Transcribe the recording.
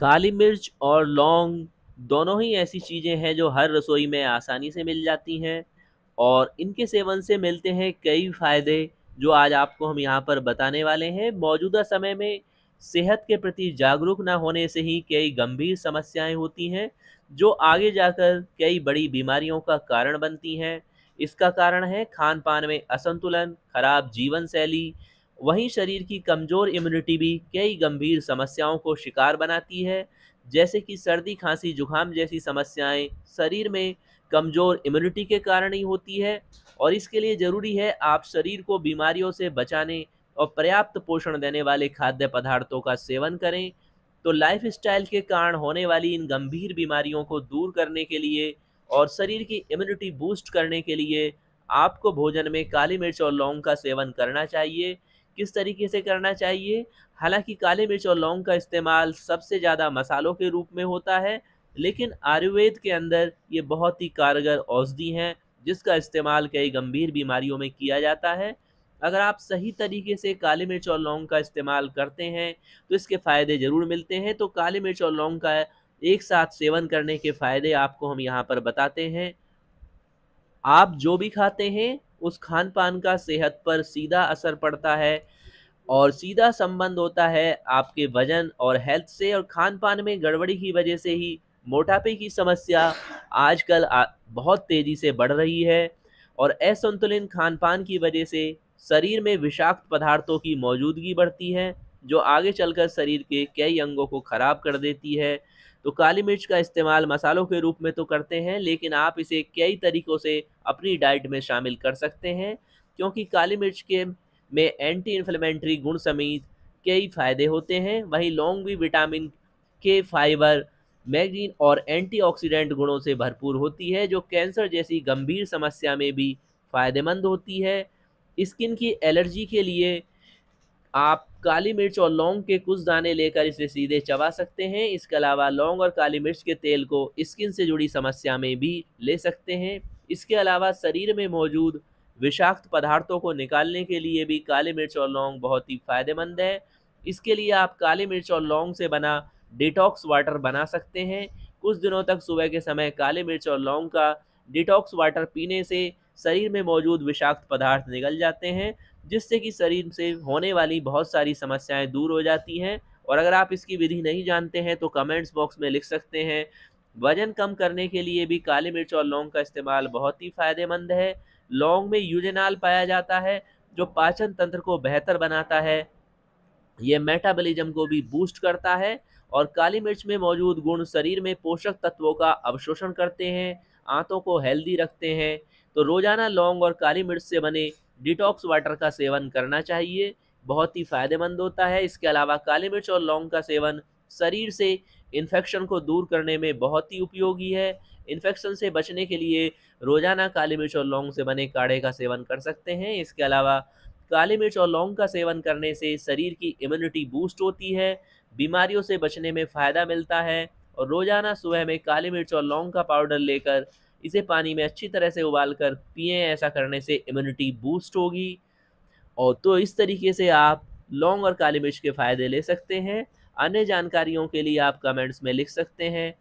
काली मिर्च और लौंग दोनों ही ऐसी चीज़ें हैं जो हर रसोई में आसानी से मिल जाती हैं और इनके सेवन से मिलते हैं कई फ़ायदे जो आज आपको हम यहाँ पर बताने वाले हैं मौजूदा समय में सेहत के प्रति जागरूक ना होने से ही कई गंभीर समस्याएं होती हैं जो आगे जाकर कई बड़ी बीमारियों का कारण बनती हैं इसका कारण है खान पान में असंतुलन खराब जीवन शैली वहीं शरीर की कमज़ोर इम्यूनिटी भी कई गंभीर समस्याओं को शिकार बनाती है जैसे कि सर्दी खांसी जुकाम जैसी समस्याएं शरीर में कमज़ोर इम्यूनिटी के कारण ही होती है और इसके लिए ज़रूरी है आप शरीर को बीमारियों से बचाने और पर्याप्त पोषण देने वाले खाद्य पदार्थों का सेवन करें तो लाइफ के कारण होने वाली इन गंभीर बीमारियों को दूर करने के लिए और शरीर की इम्यूनिटी बूस्ट करने के लिए आपको भोजन में काली मिर्च और लौंग का सेवन करना चाहिए किस तरीके से करना चाहिए हालांकि काले मिर्च और लौंग का इस्तेमाल सबसे ज़्यादा मसालों के रूप में होता है लेकिन आयुर्वेद के अंदर ये बहुत ही कारगर औषधि हैं जिसका इस्तेमाल कई गंभीर बीमारियों में किया जाता है अगर आप सही तरीके से काले मिर्च और लौंग का इस्तेमाल करते हैं तो इसके फ़ायदे ज़रूर मिलते हैं तो काले मिर्च और लौंग का एक साथ सेवन करने के फ़ायदे आपको हम यहाँ पर बताते हैं आप जो भी खाते हैं उस खान पान का सेहत पर सीधा असर पड़ता है और सीधा संबंध होता है आपके वजन और हेल्थ से और खान पान में गड़बड़ी की वजह से ही मोटापे की समस्या आजकल बहुत तेज़ी से बढ़ रही है और असंतुलित खान पान की वजह से शरीर में विषाक्त पदार्थों की मौजूदगी बढ़ती है जो आगे चलकर शरीर के कई अंगों को ख़राब कर देती है तो काली मिर्च का इस्तेमाल मसालों के रूप में तो करते हैं लेकिन आप इसे कई तरीक़ों से अपनी डाइट में शामिल कर सकते हैं क्योंकि काली मिर्च के में एंटी इन्फ्लेमेंट्री गुण समेत कई फ़ायदे होते हैं वहीं लौंग भी विटामिन के फाइबर मैगजीन और एंटीऑक्सीडेंट गुणों से भरपूर होती है जो कैंसर जैसी गंभीर समस्या में भी फ़ायदेमंद होती है स्किन की एलर्जी के लिए आप काली मिर्च और लौंग के कुछ दाने लेकर इसे सीधे चबा सकते हैं इसके अलावा लौंग और काली मिर्च के तेल को स्किन से जुड़ी समस्या में भी ले सकते हैं इसके अलावा शरीर में मौजूद विषाक्त पदार्थों को निकालने के लिए भी काली मिर्च और लौंग बहुत ही फ़ायदेमंद है इसके लिए आप काली मिर्च और लौंग से बना डिटॉक्स वाटर बना सकते हैं कुछ दिनों तक सुबह के समय काली मिर्च और लौंग का डिटॉक्स वाटर पीने से शरीर में मौजूद विषाक्त पदार्थ निकल जाते हैं जिससे कि शरीर से होने वाली बहुत सारी समस्याएं दूर हो जाती हैं और अगर आप इसकी विधि नहीं जानते हैं तो कमेंट्स बॉक्स में लिख सकते हैं वजन कम करने के लिए भी काली मिर्च और लौंग का इस्तेमाल बहुत ही फ़ायदेमंद है लौंग में यूजेनाल पाया जाता है जो पाचन तंत्र को बेहतर बनाता है ये मेटाबॉलिज्म को भी बूस्ट करता है और काली मिर्च में मौजूद गुण शरीर में पोषक तत्वों का अवशोषण करते हैं आंतों को हेल्दी रखते हैं तो रोज़ाना लौंग और काली मिर्च से बने डिटॉक्स वाटर का सेवन करना चाहिए बहुत ही फ़ायदेमंद होता है इसके अलावा काली मिर्च और लौंग का सेवन शरीर से इन्फेक्शन को दूर करने में बहुत ही उपयोगी है इन्फेक्शन से बचने के लिए रोज़ाना काली मिर्च और लौंग से बने काढ़े का सेवन कर सकते हैं इसके अलावा काली मिर्च और लौंग का सेवन करने से शरीर की इम्यूनिटी बूस्ट होती है बीमारियों से बचने में फ़ायदा मिलता है और रोज़ाना सुबह में काली मिर्च और लौंग का पाउडर लेकर इसे पानी में अच्छी तरह से उबाल कर पिएँ ऐसा करने से इम्यूनिटी बूस्ट होगी और तो इस तरीके से आप लौंग और काली मिर्च के फ़ायदे ले सकते हैं अन्य जानकारियों के लिए आप कमेंट्स में लिख सकते हैं